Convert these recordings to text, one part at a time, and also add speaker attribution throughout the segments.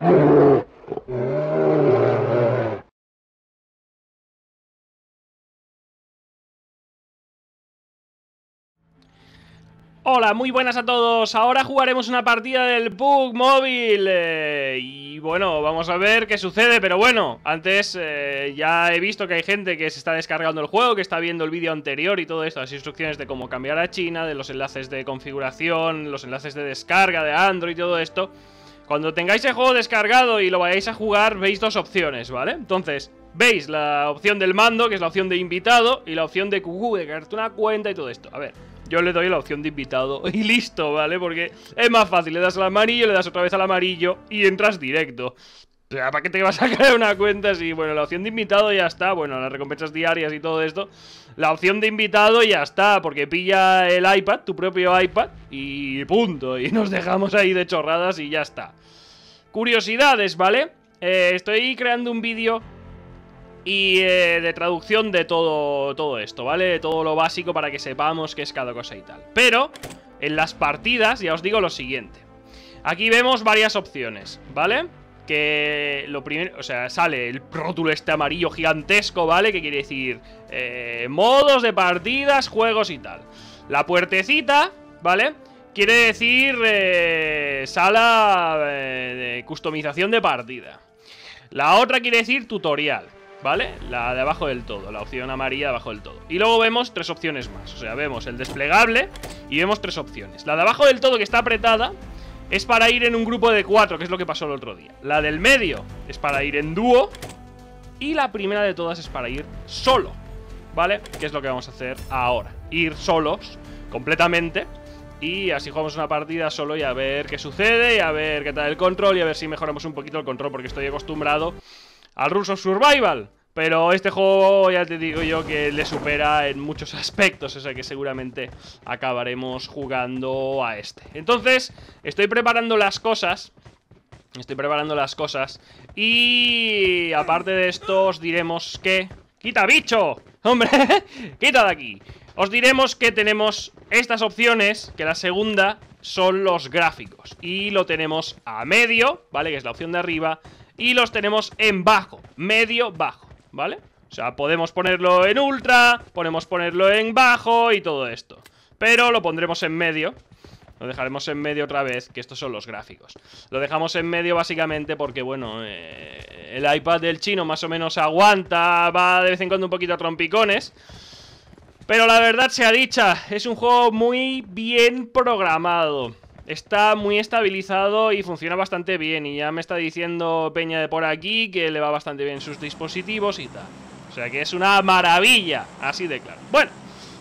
Speaker 1: Hola, muy buenas a todos. Ahora jugaremos una partida del Pug móvil. Eh, y bueno, vamos a ver qué sucede. Pero bueno, antes eh, ya he visto que hay gente que se está descargando el juego, que está viendo el vídeo anterior y todo esto. Las instrucciones de cómo cambiar a China, de los enlaces de configuración, los enlaces de descarga de Android y todo esto. Cuando tengáis el juego descargado y lo vayáis a jugar, veis dos opciones, ¿vale? Entonces, veis la opción del mando, que es la opción de invitado, y la opción de QQ, de crearte una cuenta y todo esto. A ver, yo le doy la opción de invitado y listo, ¿vale? Porque es más fácil, le das al amarillo, le das otra vez al amarillo y entras directo. ¿para qué te vas a crear una cuenta si, bueno, la opción de invitado ya está? Bueno, las recompensas diarias y todo esto. La opción de invitado ya está, porque pilla el iPad, tu propio iPad, y punto. Y nos dejamos ahí de chorradas y ya está. Curiosidades, ¿vale? Eh, estoy creando un vídeo y eh, de traducción de todo, todo esto, ¿vale? De todo lo básico para que sepamos qué es cada cosa y tal. Pero, en las partidas ya os digo lo siguiente. Aquí vemos varias opciones, ¿vale? vale que lo primero, o sea, sale el rótulo este amarillo gigantesco, ¿vale? Que quiere decir eh, modos de partidas, juegos y tal. La puertecita, ¿vale? Quiere decir eh, sala eh, de customización de partida. La otra quiere decir tutorial, ¿vale? La de abajo del todo, la opción amarilla de abajo del todo. Y luego vemos tres opciones más, o sea, vemos el desplegable y vemos tres opciones. La de abajo del todo que está apretada, es para ir en un grupo de cuatro, que es lo que pasó el otro día. La del medio es para ir en dúo. Y la primera de todas es para ir solo, ¿vale? Que es lo que vamos a hacer ahora. Ir solos, completamente. Y así jugamos una partida solo y a ver qué sucede, y a ver qué tal el control, y a ver si mejoramos un poquito el control, porque estoy acostumbrado al Russo Survival. Pero este juego ya te digo yo que le supera en muchos aspectos, o sea que seguramente acabaremos jugando a este. Entonces, estoy preparando las cosas, estoy preparando las cosas y aparte de esto os diremos que... ¡Quita bicho! ¡Hombre! ¡Quita de aquí! Os diremos que tenemos estas opciones, que la segunda son los gráficos. Y lo tenemos a medio, ¿vale? Que es la opción de arriba. Y los tenemos en bajo, medio, bajo. ¿vale? O sea, podemos ponerlo en ultra, podemos ponerlo en bajo y todo esto. Pero lo pondremos en medio, lo dejaremos en medio otra vez, que estos son los gráficos. Lo dejamos en medio básicamente porque, bueno, eh, el iPad del chino más o menos aguanta, va de vez en cuando un poquito a trompicones. Pero la verdad sea dicha, es un juego muy bien programado está muy estabilizado y funciona bastante bien. Y ya me está diciendo Peña de por aquí que le va bastante bien sus dispositivos y tal. O sea que es una maravilla, así de claro. Bueno,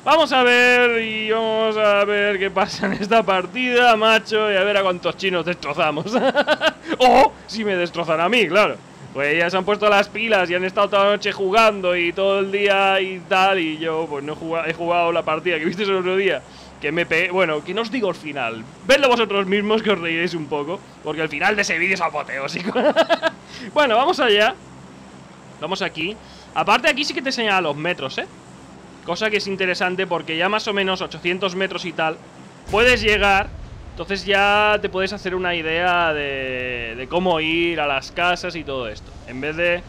Speaker 1: vamos a ver y vamos a ver qué pasa en esta partida, macho. Y a ver a cuántos chinos destrozamos. o ¡Oh! si me destrozan a mí, claro. Pues ya se han puesto las pilas y han estado toda la noche jugando y todo el día y tal. Y yo, pues no he jugado, he jugado la partida que viste el otro día que me Bueno, que no os digo el final. Vedlo vosotros mismos que os reiréis un poco. Porque el final de ese vídeo es apoteósico. bueno, vamos allá. Vamos aquí. Aparte, aquí sí que te señala los metros, ¿eh? Cosa que es interesante porque ya más o menos 800 metros y tal. Puedes llegar. Entonces ya te puedes hacer una idea de, de cómo ir a las casas y todo esto. En vez de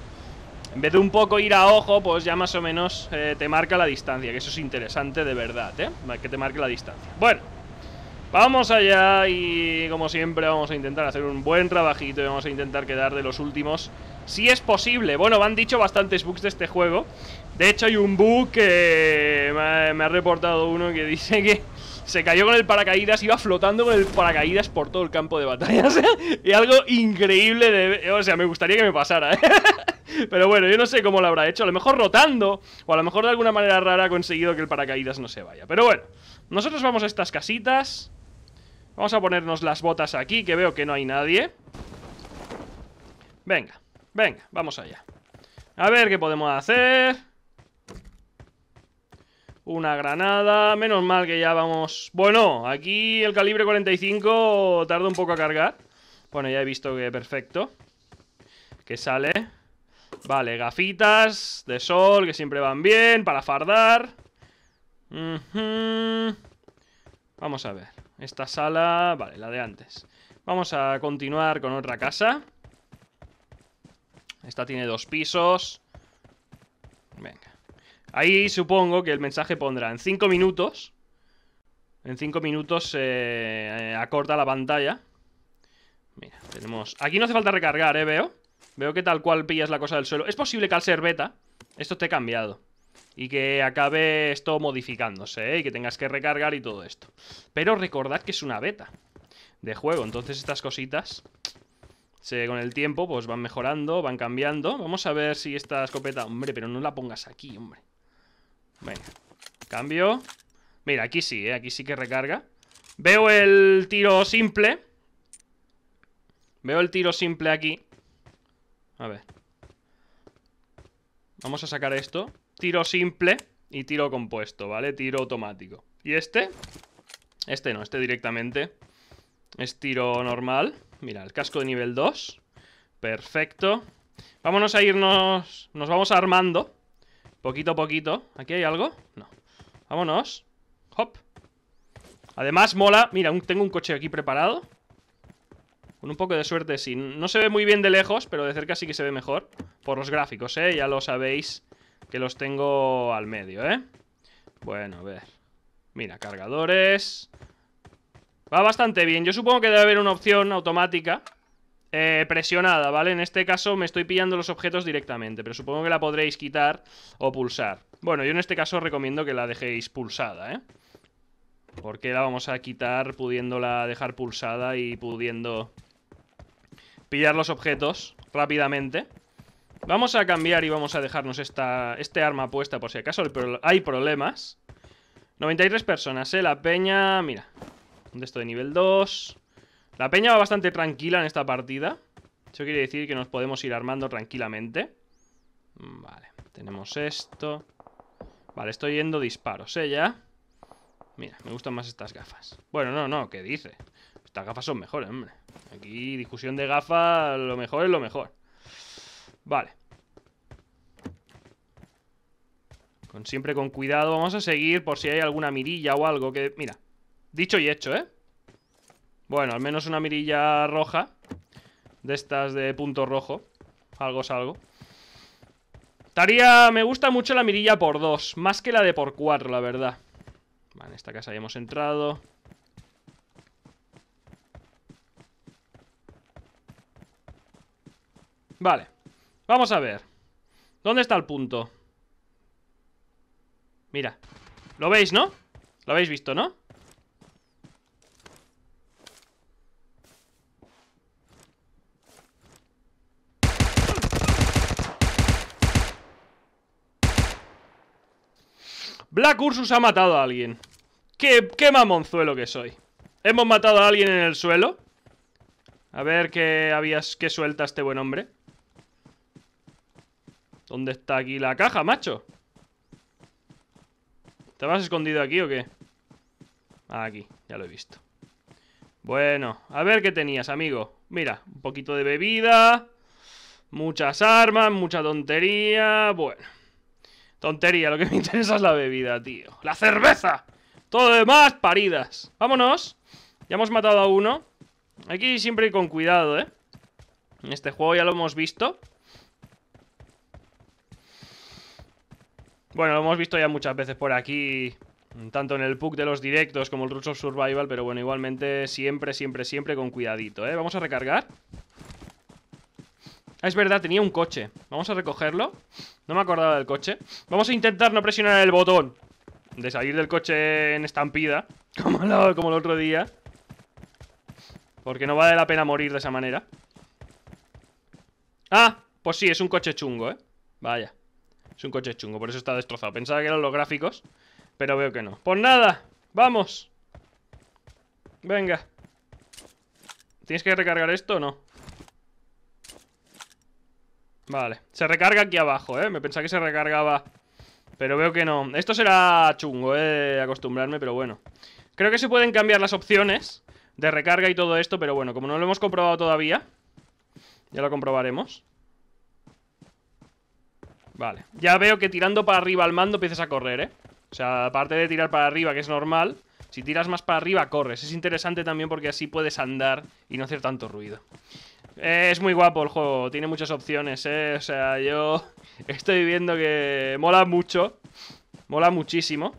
Speaker 1: en vez de un poco ir a ojo, pues ya más o menos eh, te marca la distancia, que eso es interesante de verdad, ¿eh? Que te marque la distancia. Bueno, vamos allá y como siempre vamos a intentar hacer un buen trabajito y vamos a intentar quedar de los últimos, si es posible. Bueno, me han dicho bastantes bugs de este juego. De hecho hay un bug que me ha reportado uno que dice que se cayó con el paracaídas, iba flotando con el paracaídas por todo el campo de batallas. y algo increíble de... O sea, me gustaría que me pasara, ¿eh? Pero bueno, yo no sé cómo lo habrá hecho. A lo mejor rotando, o a lo mejor de alguna manera rara ha conseguido que el paracaídas no se vaya. Pero bueno, nosotros vamos a estas casitas. Vamos a ponernos las botas aquí, que veo que no hay nadie. Venga, venga, vamos allá. A ver qué podemos hacer... Una granada, menos mal que ya vamos... Bueno, aquí el calibre 45 tarda un poco a cargar. Bueno, ya he visto que perfecto. Que sale. Vale, gafitas de sol, que siempre van bien, para fardar. Vamos a ver. Esta sala... Vale, la de antes. Vamos a continuar con otra casa. Esta tiene dos pisos. Venga. Ahí supongo que el mensaje pondrá en 5 minutos. En 5 minutos se eh, eh, acorta la pantalla. Mira, tenemos... Aquí no hace falta recargar, ¿eh? Veo. Veo que tal cual pillas la cosa del suelo. Es posible que al ser beta esto esté cambiado. Y que acabe esto modificándose, ¿eh? Y que tengas que recargar y todo esto. Pero recordad que es una beta de juego. Entonces estas cositas con el tiempo pues van mejorando, van cambiando. Vamos a ver si esta escopeta... Hombre, pero no la pongas aquí, hombre. Venga, cambio Mira, aquí sí, eh, aquí sí que recarga Veo el tiro simple Veo el tiro simple aquí A ver Vamos a sacar esto Tiro simple y tiro compuesto, ¿vale? Tiro automático ¿Y este? Este no, este directamente Es tiro normal Mira, el casco de nivel 2 Perfecto Vámonos a irnos... Nos vamos armando Poquito a poquito ¿Aquí hay algo? No Vámonos Hop Además mola Mira, tengo un coche aquí preparado Con un poco de suerte sí No se ve muy bien de lejos Pero de cerca sí que se ve mejor Por los gráficos, ¿eh? Ya lo sabéis Que los tengo al medio, ¿eh? Bueno, a ver Mira, cargadores Va bastante bien Yo supongo que debe haber una opción automática eh, presionada, ¿vale? En este caso me estoy pillando los objetos directamente, pero supongo que la podréis quitar o pulsar. Bueno, yo en este caso recomiendo que la dejéis pulsada, ¿eh? Porque la vamos a quitar pudiéndola dejar pulsada y pudiendo pillar los objetos rápidamente. Vamos a cambiar y vamos a dejarnos esta, este arma puesta por si acaso hay problemas. 93 personas, ¿eh? La peña... Mira. De estoy, de nivel 2. La peña va bastante tranquila en esta partida. Eso quiere decir que nos podemos ir armando tranquilamente. Mm, vale, tenemos esto. Vale, estoy yendo disparos, ¿eh? Mira, me gustan más estas gafas. Bueno, no, no, ¿qué dice? Estas gafas son mejores, hombre. Aquí, discusión de gafas, lo mejor es lo mejor. Vale. Con, siempre con cuidado. Vamos a seguir por si hay alguna mirilla o algo que... Mira, dicho y hecho, ¿eh? Bueno, al menos una mirilla roja. De estas de punto rojo. Algo es algo. Taría... Me gusta mucho la mirilla por dos Más que la de por cuatro, la verdad. Vale, en esta casa ya hemos entrado. Vale. Vamos a ver. ¿Dónde está el punto? Mira. ¿Lo veis, no? ¿Lo habéis visto, no? Black Ursus ha matado a alguien. ¿Qué, qué mamonzuelo que soy. Hemos matado a alguien en el suelo. A ver qué habías que suelta este buen hombre. ¿Dónde está aquí la caja, macho? ¿Te vas escondido aquí o qué? Ah, aquí, ya lo he visto. Bueno, a ver qué tenías, amigo. Mira, un poquito de bebida, muchas armas, mucha tontería. Bueno. Tontería, lo que me interesa es la bebida, tío. ¡La cerveza! Todo demás, paridas. Vámonos. Ya hemos matado a uno. Aquí siempre con cuidado, ¿eh? En este juego ya lo hemos visto. Bueno, lo hemos visto ya muchas veces por aquí, tanto en el PUC de los directos como el Rush of Survival, pero bueno, igualmente siempre, siempre, siempre con cuidadito, ¿eh? Vamos a recargar. Ah, es verdad, tenía un coche Vamos a recogerlo No me acordaba del coche Vamos a intentar no presionar el botón De salir del coche en estampida Como el, como el otro día Porque no vale la pena morir de esa manera Ah, pues sí, es un coche chungo, eh Vaya Es un coche chungo, por eso está destrozado Pensaba que eran los gráficos Pero veo que no Pues nada, vamos Venga ¿Tienes que recargar esto o no? Vale, se recarga aquí abajo, ¿eh? Me pensaba que se recargaba Pero veo que no Esto será chungo, ¿eh? Acostumbrarme, pero bueno Creo que se pueden cambiar las opciones De recarga y todo esto, pero bueno Como no lo hemos comprobado todavía Ya lo comprobaremos Vale, ya veo que tirando para arriba al mando empiezas a correr, ¿eh? O sea, aparte de tirar para arriba, que es normal Si tiras más para arriba, corres Es interesante también porque así puedes andar Y no hacer tanto ruido eh, es muy guapo el juego, tiene muchas opciones, ¿eh? O sea, yo estoy viendo que mola mucho. Mola muchísimo.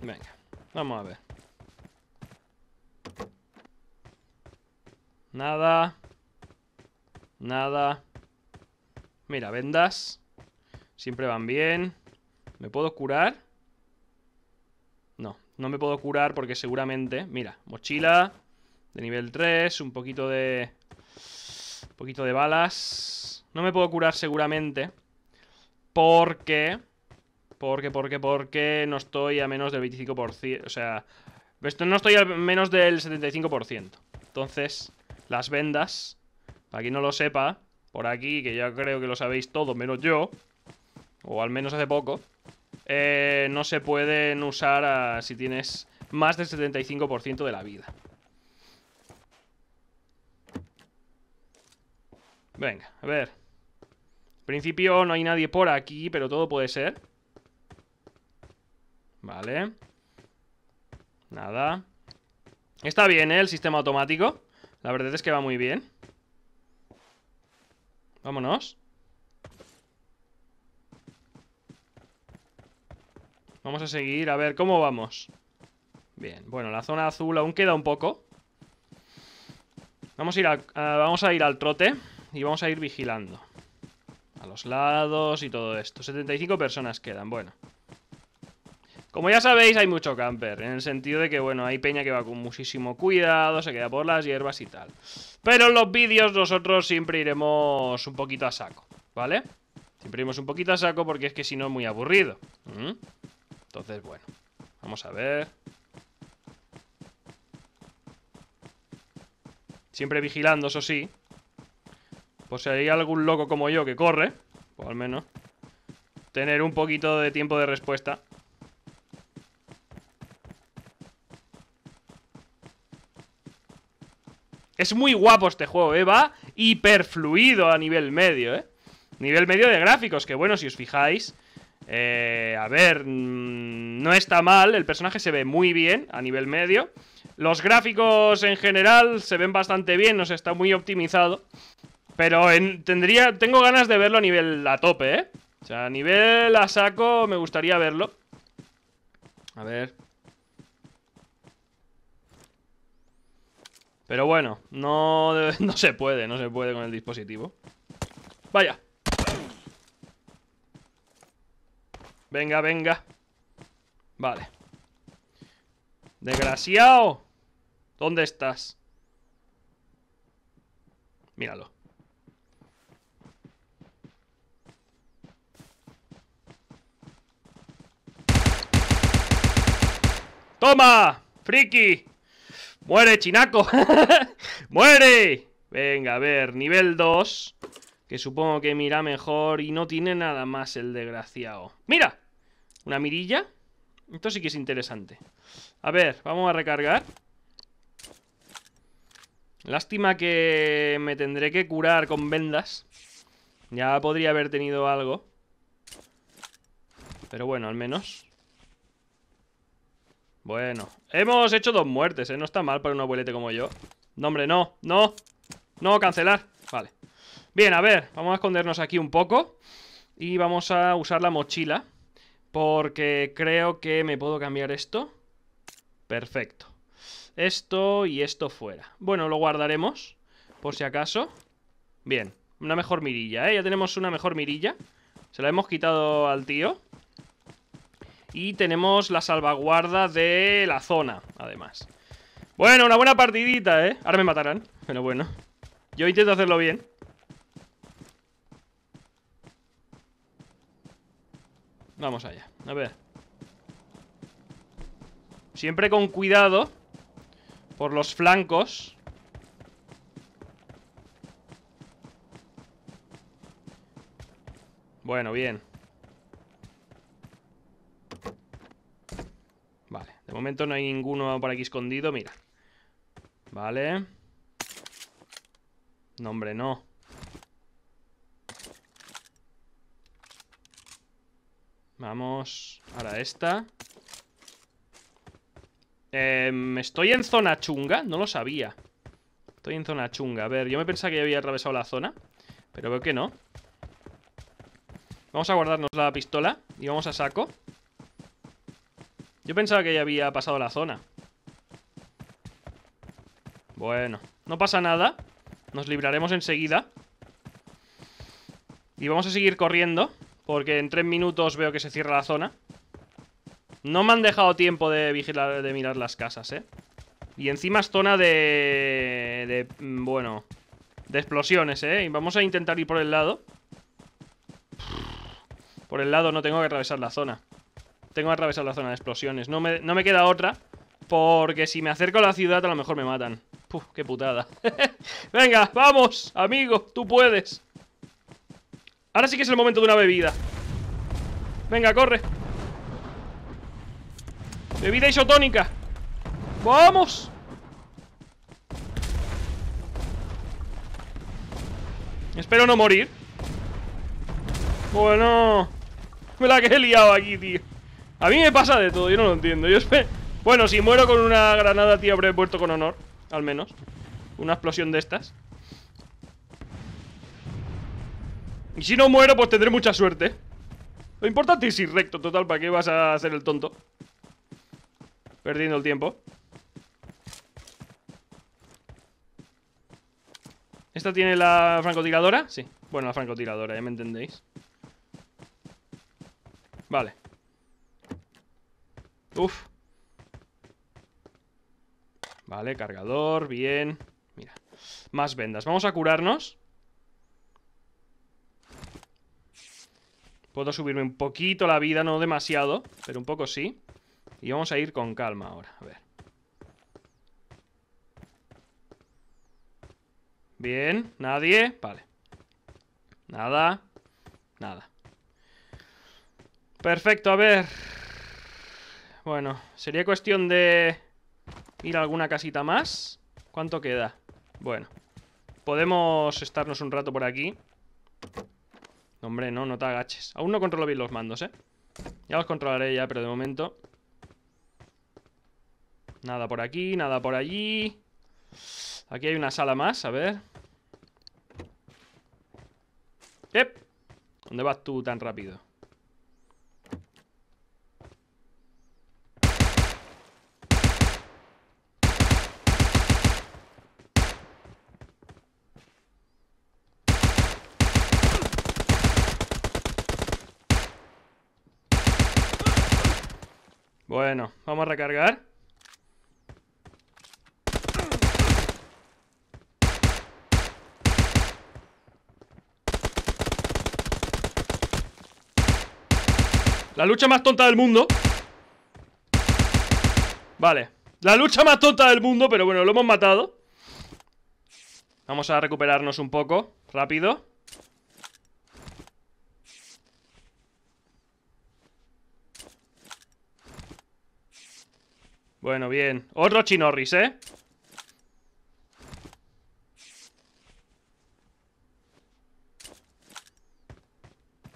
Speaker 1: Venga, vamos a ver. Nada. Nada. Mira, vendas. Siempre van bien. ¿Me puedo curar? No, no me puedo curar porque seguramente... Mira, mochila de nivel 3, un poquito de... Un poquito de balas. No me puedo curar seguramente porque... Porque, porque, porque no estoy a menos del 25%. O sea, no estoy a menos del 75%. Entonces, las vendas, para quien no lo sepa, por aquí, que ya creo que lo sabéis todos, menos yo, o al menos hace poco, eh, no se pueden usar ah, si tienes más del 75% de la vida. Venga, a ver. En principio no hay nadie por aquí, pero todo puede ser. Vale. Nada. Está bien, ¿eh? El sistema automático. La verdad es que va muy bien. Vámonos. Vamos a seguir, a ver, ¿cómo vamos? Bien, bueno, la zona azul aún queda un poco Vamos a ir, vamos a ir al trote Y vamos a ir vigilando A los lados y todo esto 75 personas quedan, bueno como ya sabéis, hay mucho camper, en el sentido de que, bueno, hay peña que va con muchísimo cuidado, se queda por las hierbas y tal. Pero en los vídeos nosotros siempre iremos un poquito a saco, ¿vale? Siempre iremos un poquito a saco porque es que si no es muy aburrido. Entonces, bueno, vamos a ver. Siempre vigilando, eso sí. Por si hay algún loco como yo que corre, O al menos tener un poquito de tiempo de respuesta. Es muy guapo este juego, ¿eh? Va hiperfluido a nivel medio, ¿eh? Nivel medio de gráficos, que bueno, si os fijáis, eh, a ver, mm, no está mal, el personaje se ve muy bien a nivel medio. Los gráficos en general se ven bastante bien, no sea, está muy optimizado. Pero tendría, tengo ganas de verlo a nivel a tope, ¿eh? O sea, a nivel a saco me gustaría verlo. A ver. Pero bueno, no, no se puede, no se puede con el dispositivo. Vaya. Venga, venga Vale Desgraciado ¿Dónde estás? Míralo ¡Toma! ¡Friki! ¡Muere, chinaco! ¡Muere! Venga, a ver, nivel 2 Que supongo que mira mejor Y no tiene nada más el desgraciado ¡Mira! Una mirilla. Esto sí que es interesante. A ver, vamos a recargar. Lástima que me tendré que curar con vendas. Ya podría haber tenido algo. Pero bueno, al menos. Bueno. Hemos hecho dos muertes, ¿eh? No está mal para un abuelete como yo. No, hombre, no. No. No, cancelar. Vale. Bien, a ver. Vamos a escondernos aquí un poco. Y vamos a usar la mochila. Porque creo que me puedo cambiar esto. Perfecto. Esto y esto fuera. Bueno, lo guardaremos, por si acaso. Bien, una mejor mirilla, ¿eh? Ya tenemos una mejor mirilla. Se la hemos quitado al tío. Y tenemos la salvaguarda de la zona, además. Bueno, una buena partidita, ¿eh? Ahora me matarán, pero bueno. Yo intento hacerlo bien. Vamos allá, a ver Siempre con cuidado Por los flancos Bueno, bien Vale, de momento no hay ninguno por aquí escondido Mira Vale No, hombre, no Vamos. Ahora esta. Em, estoy en zona chunga. No lo sabía. Estoy en zona chunga. A ver, yo me pensaba que ya había atravesado la zona. Pero veo que no. Vamos a guardarnos la pistola. Y vamos a saco. Yo pensaba que ya había pasado la zona. Bueno. No pasa nada. Nos libraremos enseguida. Y vamos a seguir corriendo. Porque en tres minutos veo que se cierra la zona. No me han dejado tiempo de vigilar, de mirar las casas, ¿eh? Y encima es zona de... de... Mm, bueno... De explosiones, ¿eh? Y vamos a intentar ir por el lado. Por el lado no tengo que atravesar la zona. Tengo que atravesar la zona de explosiones. No me, no me queda otra. Porque si me acerco a la ciudad a lo mejor me matan. Puf, qué putada. Venga, vamos, amigo, tú puedes. Ahora sí que es el momento de una bebida Venga, corre Bebida isotónica ¡Vamos! Espero no morir Bueno Me la que he liado aquí, tío A mí me pasa de todo, yo no lo entiendo Bueno, si muero con una granada, tío, habré muerto con honor Al menos Una explosión de estas Y si no muero, pues tendré mucha suerte. Lo importante es ir recto, total, ¿para qué vas a hacer el tonto? Perdiendo el tiempo. ¿Esta tiene la francotiradora? Sí. Bueno, la francotiradora, ya me entendéis. Vale. Uf. Vale, cargador, bien. Mira. Más vendas. Vamos a curarnos. Puedo subirme un poquito la vida, no demasiado, pero un poco sí. Y vamos a ir con calma ahora, a ver. Bien, nadie, vale. Nada, nada. Perfecto, a ver. Bueno, sería cuestión de ir a alguna casita más. ¿Cuánto queda? Bueno, podemos estarnos un rato por aquí hombre, no, no te agaches. Aún no controlo bien los mandos, ¿eh? Ya los controlaré ya, pero de momento... Nada por aquí, nada por allí. Aquí hay una sala más, a ver. ¡Ep! ¿Dónde vas tú tan rápido? Bueno, vamos a recargar. La lucha más tonta del mundo Vale La lucha más tonta del mundo, pero bueno, lo hemos matado Vamos a recuperarnos un poco Rápido Bueno, bien. Otro chinorris, ¿eh?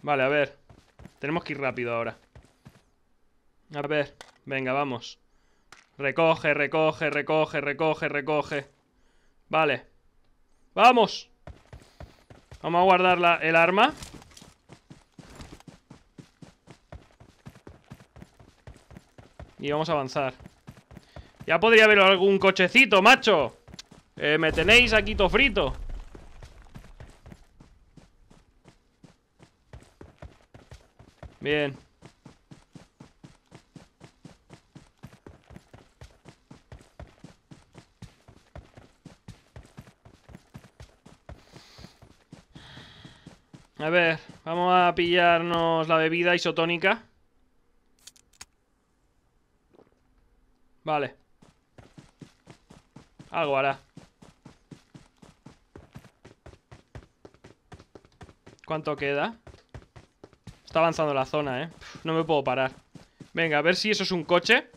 Speaker 1: Vale, a ver. Tenemos que ir rápido ahora. A ver. Venga, vamos. Recoge, recoge, recoge, recoge, recoge. Vale. ¡Vamos! Vamos a guardar el arma. Y vamos a avanzar. Ya podría haber algún cochecito, macho. Eh, me tenéis aquí tofrito. frito. Bien. A ver, vamos a pillarnos la bebida isotónica. Vale. Algo hará. ¿Cuánto queda? Está avanzando la zona, ¿eh? no me puedo parar. Venga, a ver si eso es un coche.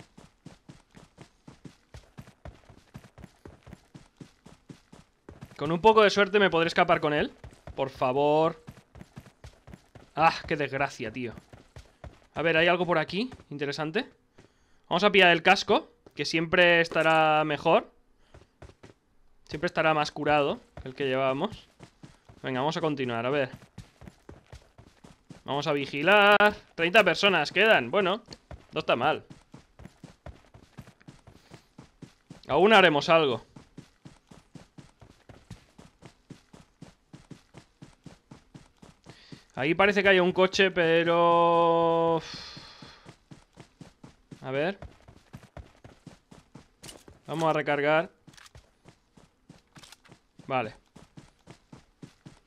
Speaker 1: Con un poco de suerte me podré escapar con él. Por favor. Ah, qué desgracia, tío. A ver, ¿hay algo por aquí? Interesante. Vamos a pillar el casco, que siempre estará mejor. Siempre estará más curado el que llevábamos. Venga, vamos a continuar, a ver. Vamos a vigilar. 30 personas quedan. Bueno, no está mal. Aún haremos algo. Ahí parece que hay un coche, pero... A ver. Vamos a recargar. Vale.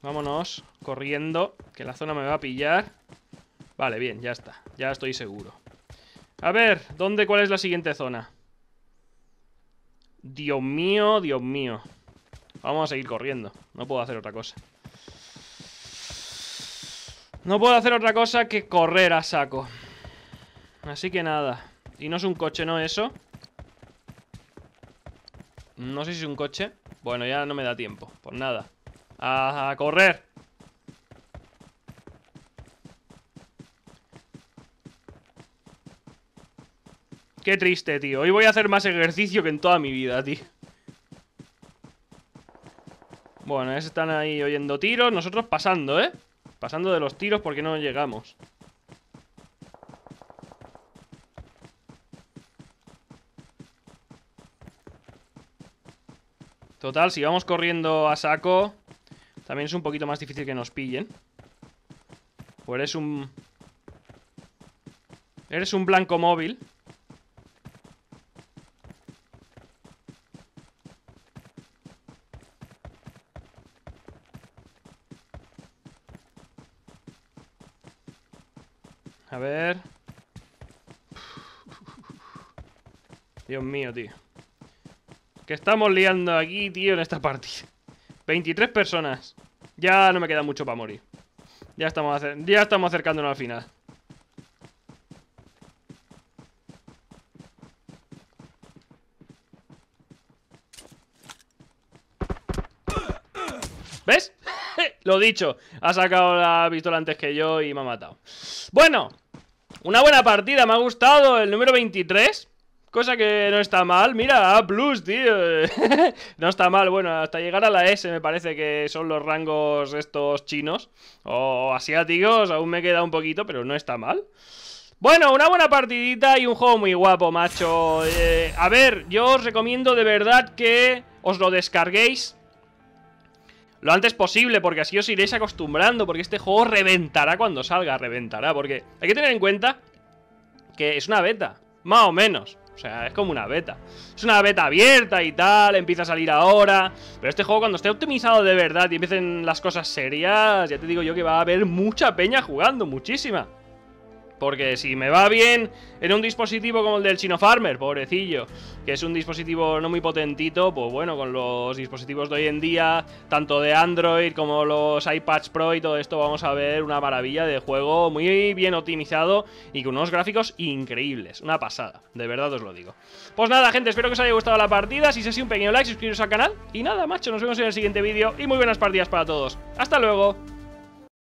Speaker 1: Vámonos, corriendo, que la zona me va a pillar. Vale, bien, ya está. Ya estoy seguro. A ver, ¿dónde, cuál es la siguiente zona? Dios mío, Dios mío. Vamos a seguir corriendo. No puedo hacer otra cosa. No puedo hacer otra cosa que correr a saco. Así que nada. Y no es un coche, ¿no? Eso. No sé si es un coche. Bueno, ya no me da tiempo, por nada. ¡A, correr! Qué triste, tío. Hoy voy a hacer más ejercicio que en toda mi vida, tío. Bueno, están ahí oyendo tiros. Nosotros pasando, ¿eh? Pasando de los tiros porque no llegamos. Total, si vamos corriendo a saco, también es un poquito más difícil que nos pillen. Pues eres un... Eres un blanco móvil. estamos liando aquí, tío, en esta partida. 23 personas. Ya no me queda mucho para morir. Ya estamos, ya estamos acercándonos al final. ¿Ves? Lo dicho, ha sacado la pistola antes que yo y me ha matado Bueno, una buena partida, me ha gustado El número 23 Cosa que no está mal. Mira, A+, tío. no está mal. Bueno, hasta llegar a la S me parece que son los rangos estos chinos. O asiáticos, aún me queda un poquito, pero no está mal. Bueno, una buena partidita y un juego muy guapo, macho. Eh, a ver, yo os recomiendo de verdad que os lo descarguéis lo antes posible, porque así os iréis acostumbrando, porque este juego reventará cuando salga, reventará, porque hay que tener en cuenta que es una beta, más o menos. O sea, es como una beta. Es una beta abierta y tal, empieza a salir ahora. Pero este juego cuando esté optimizado de verdad y empiecen las cosas serias, ya te digo yo que va a haber mucha peña jugando, muchísima. Porque si me va bien en un dispositivo como el del Chino Farmer, pobrecillo, que es un dispositivo no muy potentito, pues bueno, con los dispositivos de hoy en día, tanto de Android como los iPads Pro y todo esto, vamos a ver una maravilla de juego muy bien optimizado y con unos gráficos increíbles. Una pasada, de verdad os lo digo. Pues nada, gente, espero que os haya gustado la partida. Si es así, un pequeño like, suscribiros al canal. Y nada, macho, nos vemos en el siguiente vídeo y muy buenas partidas para todos. Hasta luego.